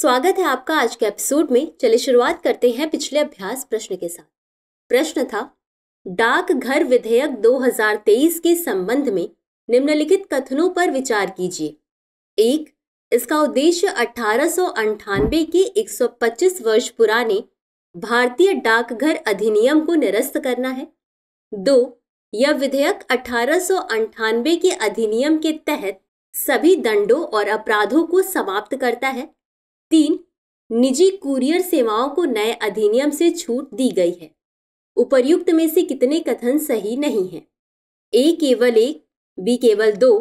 स्वागत है आपका आज के एपिसोड में चलिए शुरुआत करते हैं पिछले अभ्यास प्रश्न के साथ प्रश्न था डाक घर विधेयक 2023 के संबंध में निम्नलिखित कथनों पर विचार कीजिए एक इसका उद्देश्य अठारह के 125 वर्ष पुराने भारतीय डाकघर अधिनियम को निरस्त करना है दो यह विधेयक अठारह के अधिनियम के तहत सभी दंडों और अपराधों को समाप्त करता है तीन निजी कुरियर सेवाओं को नए अधिनियम से छूट दी गई है उपर्युक्त में से कितने कथन सही नहीं है ए केवल एक बी केवल दो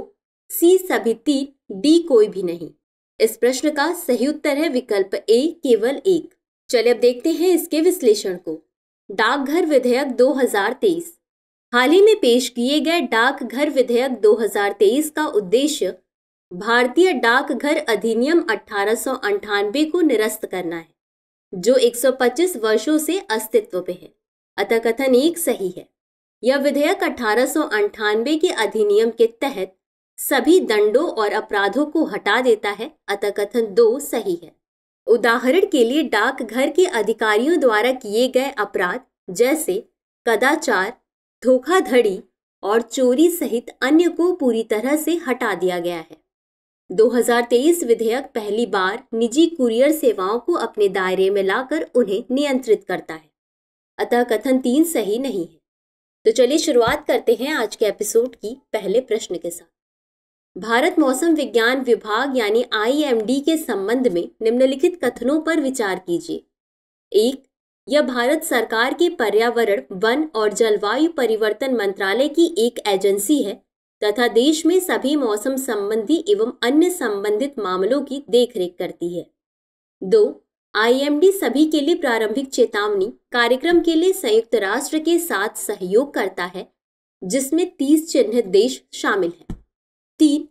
सी सभी तीन डी कोई भी नहीं इस प्रश्न का सही उत्तर है विकल्प ए केवल एक चलिए अब देखते हैं इसके विश्लेषण को डाकघर विधेयक 2023 हाल ही में पेश किए गए डाकघर विधेयक 2023 का उद्देश्य भारतीय डाकघर अधिनियम अठारह को निरस्त करना है जो 125 वर्षों से अस्तित्व पे है अतः कथन एक सही है यह विधेयक अठारह के अधिनियम के तहत सभी दंडों और अपराधों को हटा देता है अतः कथन दो सही है उदाहरण के लिए डाकघर के अधिकारियों द्वारा किए गए अपराध जैसे कदाचार धोखाधड़ी और चोरी सहित अन्य को पूरी तरह से हटा दिया गया है 2023 विधेयक पहली बार निजी कुरियर सेवाओं को अपने दायरे में लाकर उन्हें नियंत्रित करता है अतः कथन तीन सही नहीं है तो चलिए शुरुआत करते हैं आज के एपिसोड की पहले प्रश्न के साथ भारत मौसम विज्ञान विभाग यानी आईएमडी के संबंध में निम्नलिखित कथनों पर विचार कीजिए एक यह भारत सरकार के पर्यावरण वन और जलवायु परिवर्तन मंत्रालय की एक एजेंसी है तथा देश में सभी मौसम संबंधी एवं अन्य संबंधित मामलों की देखरेख करती है दो आईएमडी सभी के लिए प्रारंभिक चेतावनी कार्यक्रम के लिए संयुक्त राष्ट्र के साथ सहयोग करता है जिसमें तीस चिन्हित देश शामिल हैं तीन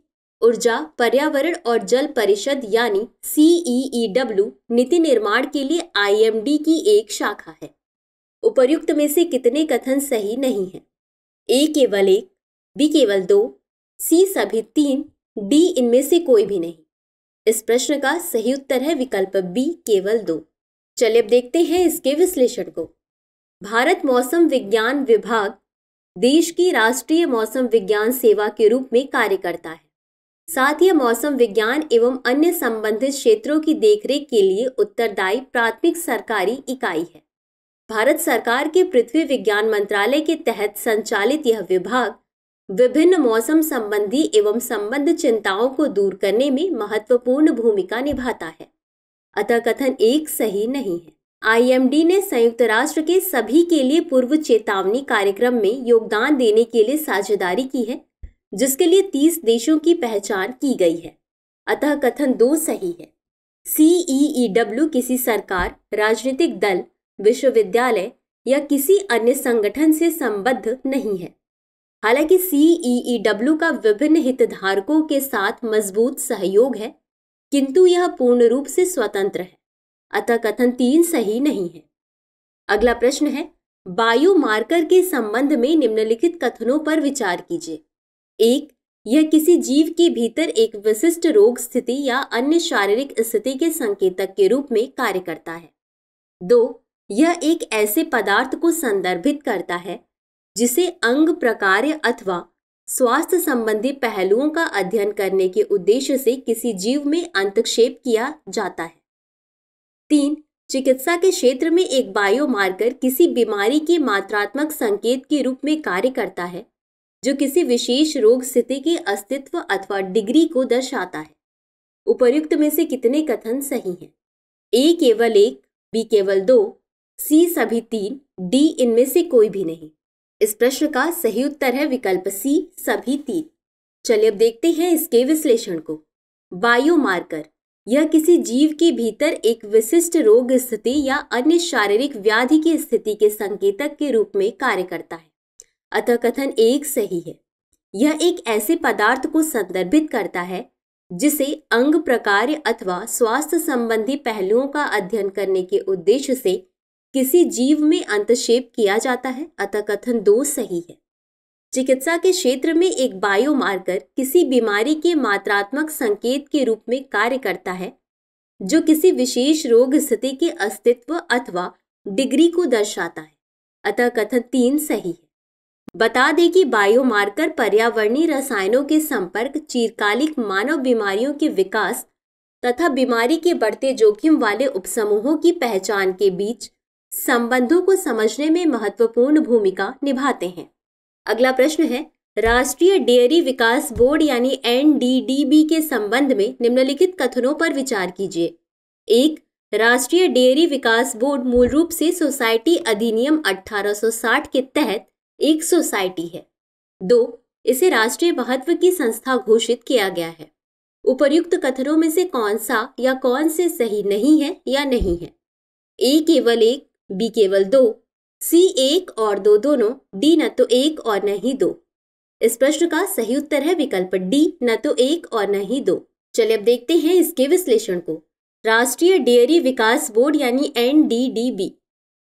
ऊर्जा पर्यावरण और जल परिषद यानी सीईईडब्ल्यू e e नीति निर्माण के लिए आईएमडी की एक शाखा है उपर्युक्त में से कितने कथन सही नहीं है ए केवल एक बी केवल दो सी सभी तीन डी इनमें से कोई भी नहीं इस प्रश्न का सही उत्तर है विकल्प बी केवल दो चलिए अब देखते हैं इसके विश्लेषण को भारत मौसम विज्ञान विभाग देश की राष्ट्रीय मौसम विज्ञान सेवा के रूप में कार्य करता है साथ ही मौसम विज्ञान एवं अन्य संबंधित क्षेत्रों की देखरेख के लिए उत्तरदायी प्राथमिक सरकारी इकाई है भारत सरकार के पृथ्वी विज्ञान मंत्रालय के तहत संचालित यह विभाग विभिन्न मौसम संबंधी एवं संबद्ध चिंताओं को दूर करने में महत्वपूर्ण भूमिका निभाता है अतः कथन एक सही नहीं है आईएमडी ने संयुक्त राष्ट्र के सभी के लिए पूर्व चेतावनी कार्यक्रम में योगदान देने के लिए साझेदारी की है जिसके लिए तीस देशों की पहचान की गई है अतः कथन दो सही है सीईईडब्ल्यू e e किसी सरकार राजनीतिक दल विश्वविद्यालय या किसी अन्य संगठन से संबद्ध नहीं है हालांकि सीईईडब्ल्यू e e का विभिन्न हितधारकों के साथ मजबूत सहयोग है किंतु यह पूर्ण रूप से स्वतंत्र है अतः कथन तीन सही नहीं है अगला प्रश्न है बायो मार्कर के संबंध में निम्नलिखित कथनों पर विचार कीजिए एक यह किसी जीव के भीतर एक विशिष्ट रोग स्थिति या अन्य शारीरिक स्थिति के संकेतक के रूप में कार्य करता है दो यह एक ऐसे पदार्थ को संदर्भित करता है जिसे अंग प्रकार अथवा स्वास्थ्य संबंधी पहलुओं का अध्ययन करने के उद्देश्य से किसी जीव में अंतक्षेप किया जाता है तीन चिकित्सा के क्षेत्र में एक बायोमार्कर किसी बीमारी के मात्रात्मक संकेत के रूप में कार्य करता है जो किसी विशेष रोग स्थिति के अस्तित्व अथवा डिग्री को दर्शाता है उपर्युक्त में से कितने कथन सही हैं ए केवल एक बी केवल दो सी सभी तीन डी इनमें से कोई भी नहीं इस प्रश्न का सही उत्तर है विकल्प सी सभी तीन चलिए अब देखते हैं इसके विश्लेषण को बायोमार्कर यह किसी जीव के भीतर एक विशिष्ट रोग स्थिति या अन्य शारीरिक व्याधि की स्थिति के संकेतक के रूप में कार्य करता है अतः कथन एक सही है यह एक ऐसे पदार्थ को संदर्भित करता है जिसे अंग प्रकार अथवा स्वास्थ्य संबंधी पहलुओं का अध्ययन करने के उद्देश्य से किसी जीव में अंतक्षेप किया जाता है अतः कथन दो सही है चिकित्सा के क्षेत्र में एक बायोमार्कर किसी बीमारी के मात्रात्मक संकेत के रूप में कार्य करता है जो किसी विशेष रोग स्थिति के अस्तित्व अथवा डिग्री को दर्शाता है अतः कथन तीन सही है बता दें कि बायोमार्कर पर्यावरणीय रसायनों के संपर्क चीरकालिक मानव बीमारियों के विकास तथा बीमारी के बढ़ते जोखिम वाले उपसमूहों की पहचान के बीच संबंधों को समझने में महत्वपूर्ण भूमिका निभाते हैं अगला प्रश्न है राष्ट्रीय डेयरी विकास बोर्ड यानी एन के संबंध में निम्नलिखित कथनों पर विचार कीजिए एक राष्ट्रीय डेयरी विकास बोर्ड मूल रूप से सोसाइटी अधिनियम 1860 के तहत एक सोसाइटी है दो इसे राष्ट्रीय महत्व की संस्था घोषित किया गया है उपर्युक्त कथनों में से कौन सा या कौन से सही नहीं है या नहीं है ए केवल एक बी केवल दो सी एक और दो दोनों डी न तो एक और न ही दो इस प्रश्न का सही उत्तर है विकल्प डी न तो एक और न ही दो चलिए अब देखते हैं इसके विश्लेषण को राष्ट्रीय डेयरी विकास बोर्ड यानी एन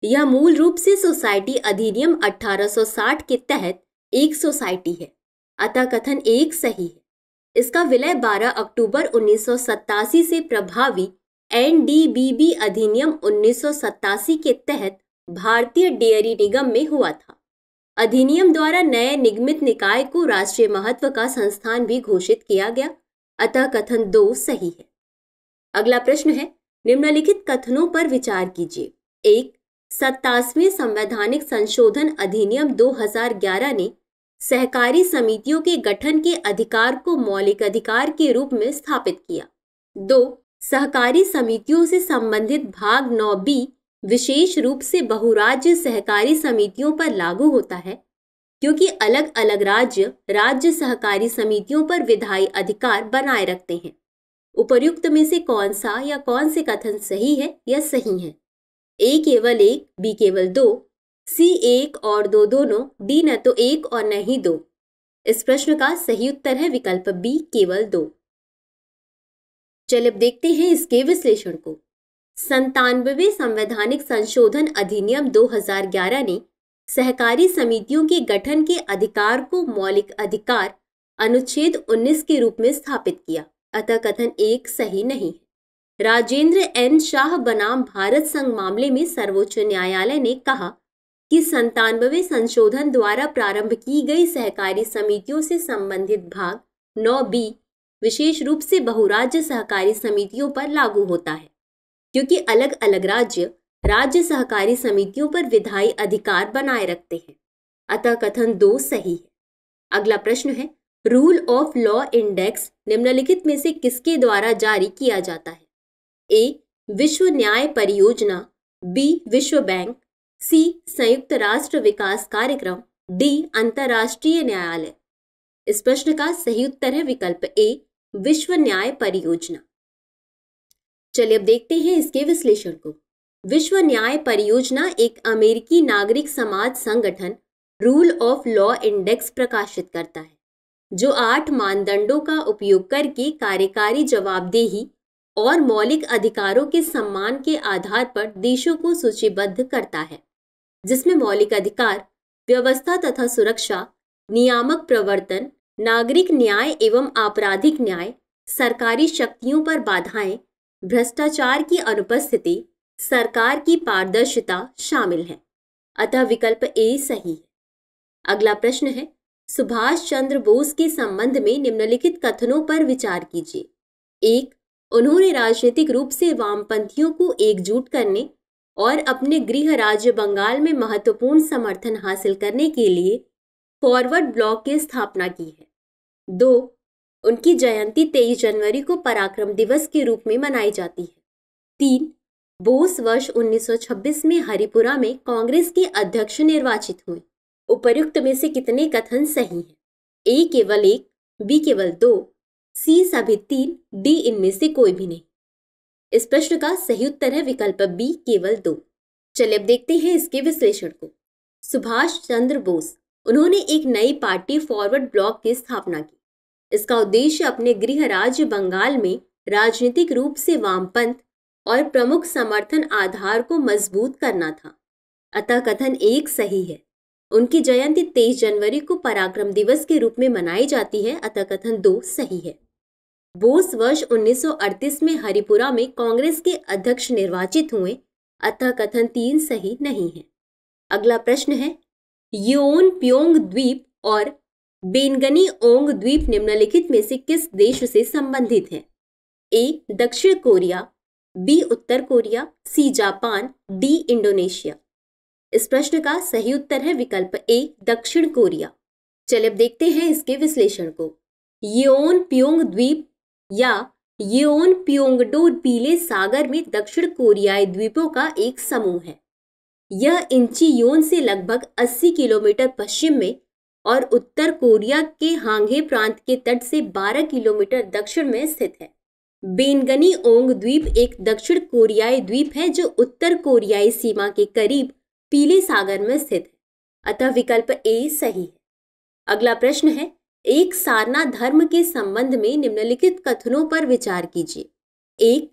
यह मूल रूप से सोसाइटी अधिनियम 1860 के तहत एक सोसाइटी है अतः कथन एक सही है इसका विलय 12 अक्टूबर उन्नीस से प्रभावी एनडीबीबी अधिनियम उन्नीस के तहत भारतीय डेयरी निगम में हुआ था अधिनियम द्वारा नए निगमित निकाय को राष्ट्रीय महत्व का संस्थान भी घोषित किया गया अतः कथन दो सही है अगला प्रश्न है निम्नलिखित कथनों पर विचार कीजिए एक सत्तासवें संवैधानिक संशोधन अधिनियम 2011 ने सहकारी समितियों के गठन के अधिकार को मौलिक अधिकार के रूप में स्थापित किया दो सहकारी समितियों से संबंधित भाग नौ बी विशेष रूप से बहुराज्य सहकारी समितियों पर लागू होता है क्योंकि अलग अलग राज्य राज्य सहकारी समितियों पर विधायी अधिकार बनाए रखते हैं उपर्युक्त में से कौन सा या कौन से कथन सही है या सही है ए केवल एक बी केवल दो सी एक और दो दोनों डी न तो एक और न ही दो इस प्रश्न का सही उत्तर है विकल्प बी केवल दो चलिए अब देखते हैं इसके विश्लेषण को संतानवे संवैधानिक संशोधन अधिनियम 2011 ने सहकारी समितियों के गठन के अधिकार को मौलिक अधिकार अनुच्छेद 19 के रूप में स्थापित किया अतः कथन एक सही नहीं है राजेंद्र एन शाह बनाम भारत संघ मामले में सर्वोच्च न्यायालय ने कहा कि संतानवे संशोधन द्वारा प्रारंभ की गई सहकारी समितियों से संबंधित भाग 9 बी विशेष रूप से बहुराज्य सहकारी समितियों पर लागू होता है क्योंकि अलग अलग राज्य राज्य सहकारी समितियों पर विधायी अधिकार बनाए रखते हैं अतः कथन दो सही है अगला प्रश्न है रूल ऑफ लॉ इंडेक्स निम्नलिखित में से किसके द्वारा जारी किया जाता है ए विश्व न्याय परियोजना बी विश्व बैंक सी संयुक्त राष्ट्र विकास कार्यक्रम डी अंतर्राष्ट्रीय न्यायालय इस प्रश्न का सही उत्तर है विकल्प ए विश्व न्याय परियोजना चलिए अब देखते हैं इसके विश्लेषण को विश्व न्याय परियोजना एक अमेरिकी नागरिक समाज संगठन रूल ऑफ लॉ इंडेक्स प्रकाशित करता है जो आठ मानदंडों का उपयोग करके कार्यकारी जवाबदेही और मौलिक अधिकारों के सम्मान के आधार पर देशों को सूचीबद्ध करता है जिसमें मौलिक अधिकार व्यवस्था तथा सुरक्षा नियामक प्रवर्तन नागरिक न्याय एवं आपराधिक न्याय सरकारी शक्तियों पर बाधाएं भ्रष्टाचार की अनुपस्थिति सरकार की पारदर्शिता शामिल है अतः विकल्प ए सही है अगला प्रश्न है सुभाष चंद्र बोस के संबंध में निम्नलिखित कथनों पर विचार कीजिए एक उन्होंने राजनीतिक रूप से वामपंथियों को एकजुट करने और अपने गृह राज्य बंगाल में महत्वपूर्ण समर्थन हासिल करने के लिए फॉरवर्ड ब्लॉक की स्थापना की है दो उनकी जयंती तेईस जनवरी को पराक्रम दिवस के रूप में मनाई जाती है तीन बोस वर्ष 1926 में हरिपुरा में कांग्रेस के अध्यक्ष निर्वाचित हुए उपर्युक्त में से कितने कथन सही हैं ए केवल एक बी केवल दो सी सभी तीन डी इनमें से कोई भी नहीं इस प्रश्न का सही उत्तर है विकल्प बी केवल दो चलिए अब देखते हैं इसके विश्लेषण को सुभाष चंद्र बोस उन्होंने एक नई पार्टी फॉरवर्ड ब्लॉक की स्थापना की इसका उद्देश्य अपने गृह राज्य बंगाल में राजनीतिक रूप से वामपंथ और प्रमुख समर्थन आधार को मजबूत करना था अतः कथन एक सही है उनकी जयंती 23 जनवरी को पराक्रम दिवस के रूप में मनाई जाती है अतः कथन दो सही है बोस वर्ष 1938 में हरिपुरा में कांग्रेस के अध्यक्ष निर्वाचित हुए अतः कथन तीन सही नहीं है अगला प्रश्न है योन प्योंग द्वीप और बेनगनी ओंग द्वीप निम्नलिखित में से किस देश से संबंधित है ए दक्षिण कोरिया बी उत्तर Korea C Japan D Indonesia इस प्रश्न का सही उत्तर है विकल्प ए दक्षिण कोरिया चलिए अब देखते हैं इसके विश्लेषण को योन प्योंग द्वीप या योन प्योंगडो पीले सागर में दक्षिण कोरियाई द्वीपों का एक समूह है यह इंचियोन से लगभग 80 किलोमीटर पश्चिम में और उत्तर कोरिया के हांगे प्रांत के तट से 12 किलोमीटर दक्षिण में स्थित है बेनगनी ओंग द्वीप एक दक्षिण कोरियाई द्वीप है जो उत्तर कोरियाई सीमा के करीब पीले सागर में स्थित है अतः विकल्प ए सही है अगला प्रश्न है एक सारना धर्म के संबंध में निम्नलिखित कथनों पर विचार कीजिए एक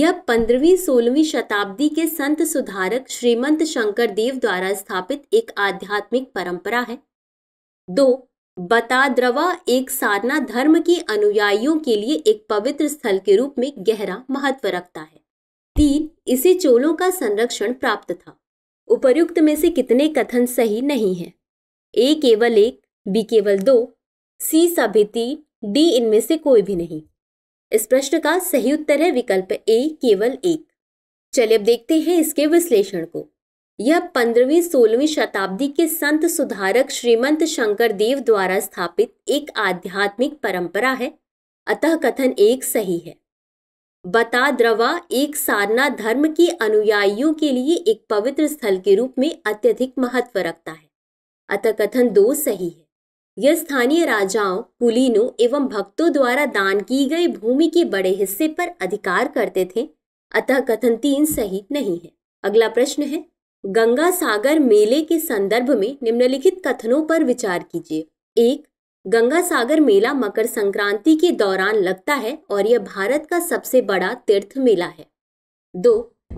यह पंद्रहवीं सोलहवीं शताब्दी के संत सुधारक श्रीमंत शंकर देव द्वारा स्थापित एक आध्यात्मिक परंपरा है दो बताद्रवा एक सारना धर्म की अनुयायियों के लिए एक पवित्र स्थल के रूप में गहरा महत्व रखता है तीन इसे चोलों का संरक्षण प्राप्त था उपर्युक्त में से कितने कथन सही नहीं है ए केवल एक बी केवल दो सी सभी तीन डी इनमें से कोई भी नहीं इस प्रश्न का सही उत्तर है विकल्प ए केवल एक चलिए अब देखते हैं इसके विश्लेषण को यह पंद्रहवीं सोलहवीं शताब्दी के संत सुधारक श्रीमंत शंकर देव द्वारा स्थापित एक आध्यात्मिक परंपरा है अतः कथन एक सही है बता द्रवा एक सारना धर्म के अनुयायियों के लिए एक पवित्र स्थल के रूप में अत्यधिक महत्व रखता है अतः कथन दो सही है यह स्थानीय राजाओं कुलीनों एवं भक्तों द्वारा दान की गई भूमि के बड़े हिस्से पर अधिकार करते थे अतः कथन तीन सही नहीं है अगला प्रश्न है गंगा सागर मेले के संदर्भ में निम्नलिखित कथनों पर विचार कीजिए एक गंगा सागर मेला मकर संक्रांति के दौरान लगता है और यह भारत का सबसे बड़ा तीर्थ मेला है दो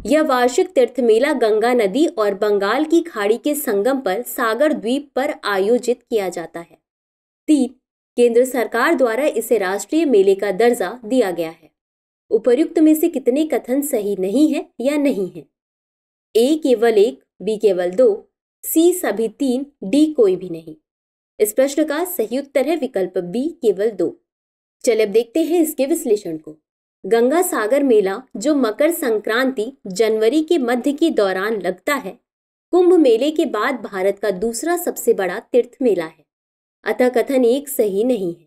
यह वार्षिक तीर्थ मेला गंगा नदी और बंगाल की खाड़ी के संगम पर सागर द्वीप पर आयोजित किया जाता है तीन केंद्र सरकार द्वारा इसे राष्ट्रीय मेले का दर्जा दिया गया है उपर्युक्त में से कितने कथन सही नहीं है या नहीं है ए केवल एक बी केवल दो सी सभी तीन डी कोई भी नहीं इस प्रश्न का सही उत्तर है विकल्प बी केवल दो चलिए अब देखते हैं इसके विश्लेषण को गंगा सागर मेला जो मकर संक्रांति जनवरी के मध्य के दौरान लगता है कुंभ मेले के बाद भारत का दूसरा सबसे बड़ा तीर्थ मेला है अतः कथन एक सही नहीं है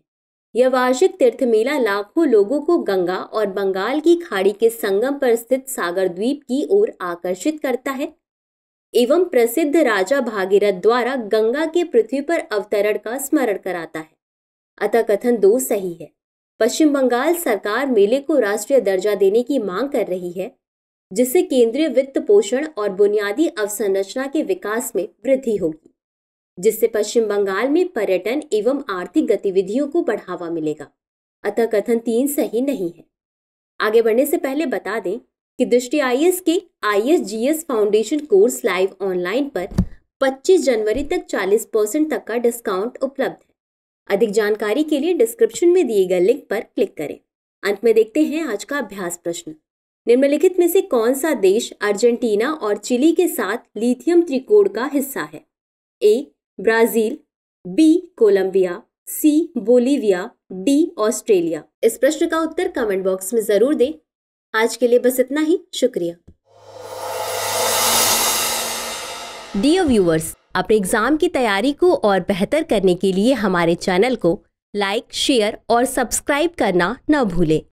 यह वार्षिक तीर्थ मेला लाखों लोगों को गंगा और बंगाल की खाड़ी के संगम पर स्थित सागर द्वीप की ओर आकर्षित करता है एवं प्रसिद्ध राजा भागीरथ द्वारा गंगा के पृथ्वी पर अवतरण का स्मरण कराता है अतः कथन दो सही है पश्चिम बंगाल सरकार मेले को राष्ट्रीय दर्जा देने की मांग कर रही है जिससे केंद्रीय वित्त पोषण और बुनियादी अवसंरचना के विकास में वृद्धि होगी जिससे पश्चिम बंगाल में पर्यटन एवं आर्थिक गतिविधियों को बढ़ावा मिलेगा अतः कथन तीन सही नहीं है आगे बढ़ने से पहले बता दें कि दृष्टि आई के आई फाउंडेशन कोर्स लाइव ऑनलाइन पर 25 जनवरी तक 40 परसेंट तक का डिस्काउंट उपलब्ध है अधिक जानकारी के लिए डिस्क्रिप्शन में दिए गए लिंक पर क्लिक करें अंत में देखते हैं आज का अभ्यास प्रश्न निम्नलिखित में से कौन सा देश अर्जेंटीना और चिली के साथ लिथियम त्रिकोण का हिस्सा है A Brazil B Colombia C Bolivia D Australia इस प्रश्न का उत्तर कमेंट बॉक्स में जरूर दें आज के लिए बस इतना ही शुक्रिया डियर व्यूअर्स अपने एग्जाम की तैयारी को और बेहतर करने के लिए हमारे चैनल को लाइक शेयर और सब्सक्राइब करना न भूलें